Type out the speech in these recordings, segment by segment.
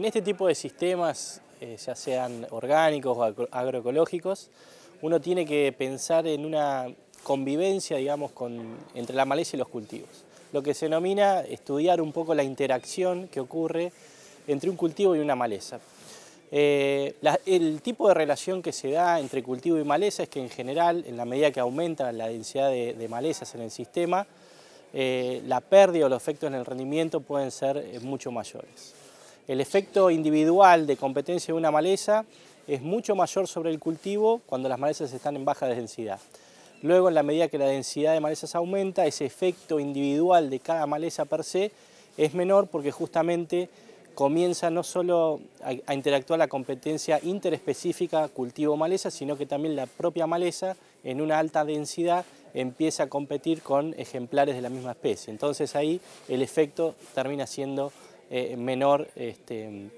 En este tipo de sistemas, eh, ya sean orgánicos o agroecológicos, uno tiene que pensar en una convivencia, digamos, entre la maleza y los cultivos. Lo que se denomina estudiar un poco la interacción que ocurre entre un cultivo y una maleza. Eh, el tipo de relación que se da entre cultivo y maleza es que en general, en la medida que aumenta la densidad de, malezas en el sistema, eh, la pérdida o los efectos en el rendimiento pueden ser mucho mayores. El efecto individual de competencia de una maleza es mucho mayor sobre el cultivo cuando las malezas están en baja densidad. Luego, en la medida que la densidad de malezas aumenta, ese efecto individual de cada maleza per se es menor porque justamente comienza no solo a, interactuar la competencia interespecífica cultivo-maleza, sino que también la propia maleza en una alta densidad empieza a competir con ejemplares de la misma especie. Entonces ahí el efecto termina siendo eh, menor este,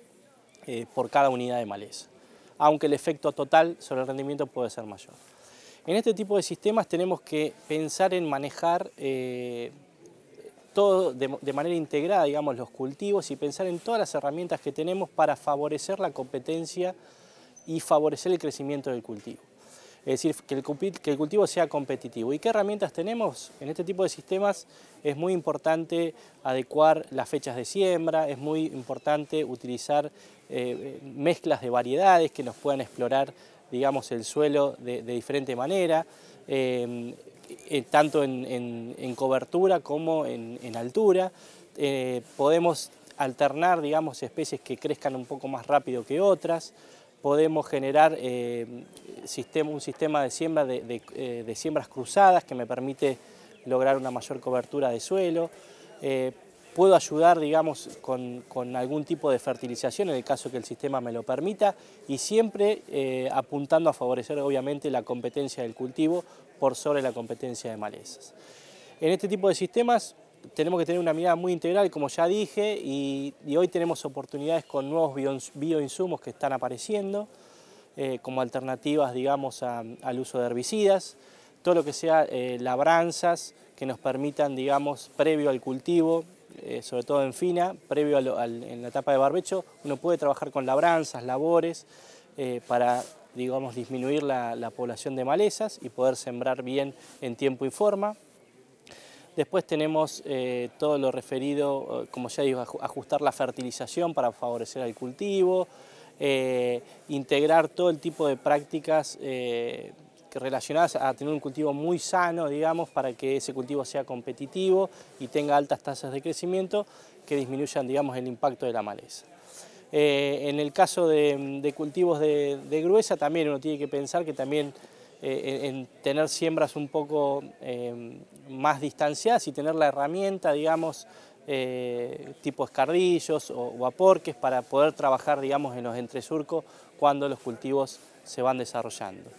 eh, por cada unidad de maleza, aunque el efecto total sobre el rendimiento puede ser mayor. En este tipo de sistemas tenemos que pensar en manejar eh, todo de, manera integrada, digamos, los cultivos y pensar en todas las herramientas que tenemos para favorecer la competencia y favorecer el crecimiento del cultivo es decir, que el, cultivo sea competitivo. ¿Y qué herramientas tenemos? En este tipo de sistemas es muy importante adecuar las fechas de siembra, es muy importante utilizar eh, eh, mezclas de variedades que nos puedan explorar digamos, el suelo de, diferente manera, eh, tanto en, cobertura como en, altura. podemos alternar, digamos, especies que crezcan un poco más rápido que otras podemos generar eh, un sistema de, siembra eh, de, siembras cruzadas que me permite lograr una mayor cobertura de suelo. Eh, puedo ayudar, digamos, con, algún tipo de fertilización en el caso que el sistema me lo permita y siempre apuntando a favorecer, obviamente, la competencia del cultivo por sobre la competencia de malezas. En este tipo de sistemas tenemos que tener una mirada muy integral, como ya dije, y, hoy tenemos oportunidades con nuevos bioinsumos que están apareciendo, eh, como alternativas, digamos, al uso de herbicidas, todo lo que sea eh, labranzas que nos permitan, digamos, previo al cultivo, eh, sobre todo en fina, previo a en la etapa de barbecho, uno puede trabajar con labranzas, labores, para digamos, disminuir la, población de malezas y poder sembrar bien en tiempo y forma. Después tenemos eh, todo lo referido, eh, como ya digo, ajustar la fertilización para favorecer al cultivo, eh, integrar todo el tipo de prácticas relacionadas a tener un cultivo muy sano, digamos, para que ese cultivo sea competitivo y tenga altas tasas de crecimiento que disminuyan, digamos, el impacto de la maleza. en el caso de, cultivos de, de gruesa también uno tiene que pensar que también eh, en tener siembras un poco eh, más distanciadas y tener la herramienta, digamos, eh, tipo escardillos o, aporques para poder trabajar, digamos, en los entresurcos cuando los cultivos se van desarrollando.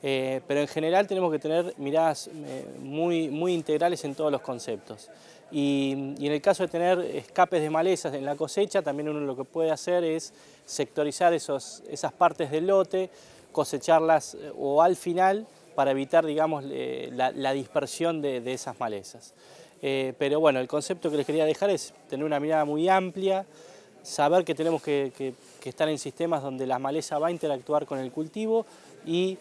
pero en general tenemos que tener miradas muy, muy integrales en todos los conceptos. Y, y, en el caso de tener escapes de malezas en la cosecha, también uno lo que puede hacer es sectorizar esas partes del lote, cosecharlas eh, o al final para evitar, digamos, eh, la, dispersión de, esas malezas. Eh, pero bueno, el concepto que les quería dejar es tener una mirada muy amplia, saber que tenemos que, estar en sistemas donde la maleza va a interactuar con el cultivo y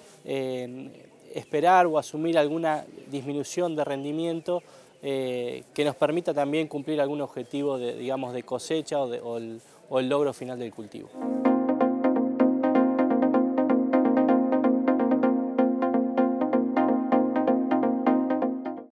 esperar o asumir alguna disminución de rendimiento que nos permita también cumplir algún objetivo de, de cosecha o el logro final del cultivo.